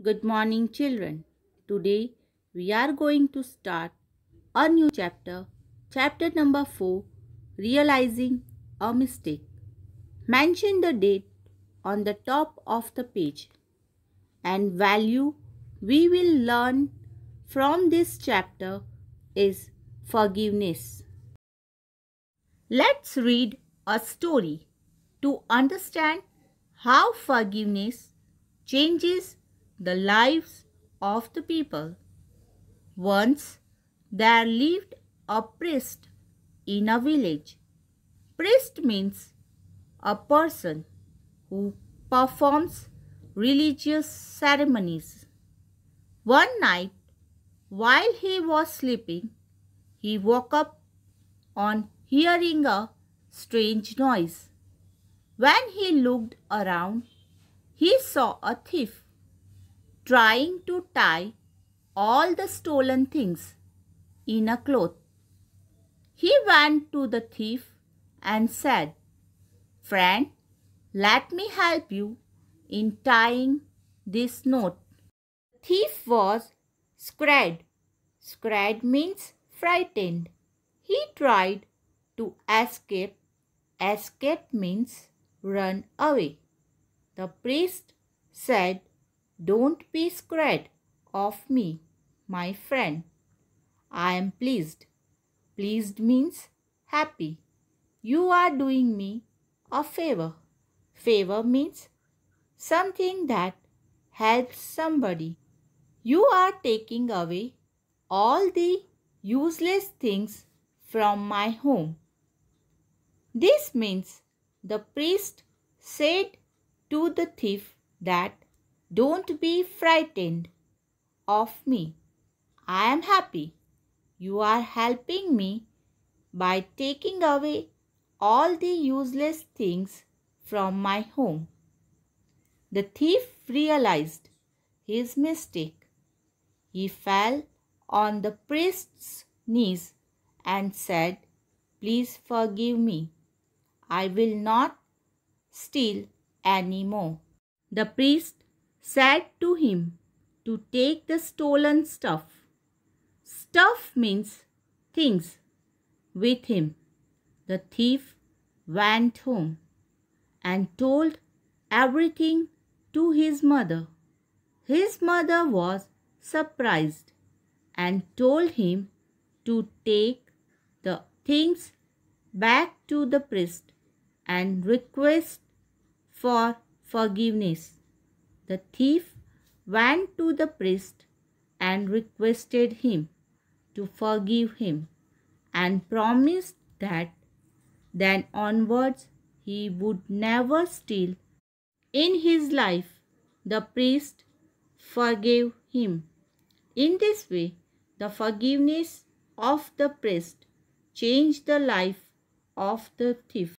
Good morning, children. Today we are going to start a new chapter, chapter number 4 Realizing a Mistake. Mention the date on the top of the page and value we will learn from this chapter is forgiveness. Let's read a story to understand how forgiveness changes the lives of the people. Once there lived a priest in a village. Priest means a person who performs religious ceremonies. One night, while he was sleeping, he woke up on hearing a strange noise. When he looked around, he saw a thief trying to tie all the stolen things in a cloth. He went to the thief and said, Friend, let me help you in tying this knot. The thief was scared. Scared means frightened. He tried to escape. Escape means run away. The priest said, don't be scared of me, my friend. I am pleased. Pleased means happy. You are doing me a favor. Favor means something that helps somebody. You are taking away all the useless things from my home. This means the priest said to the thief that don't be frightened of me. I am happy. You are helping me by taking away all the useless things from my home. The thief realized his mistake. He fell on the priest's knees and said, Please forgive me. I will not steal any more. The priest said to him to take the stolen stuff. Stuff means things with him. The thief went home and told everything to his mother. His mother was surprised and told him to take the things back to the priest and request for forgiveness. The thief went to the priest and requested him to forgive him and promised that then onwards he would never steal. In his life, the priest forgave him. In this way, the forgiveness of the priest changed the life of the thief.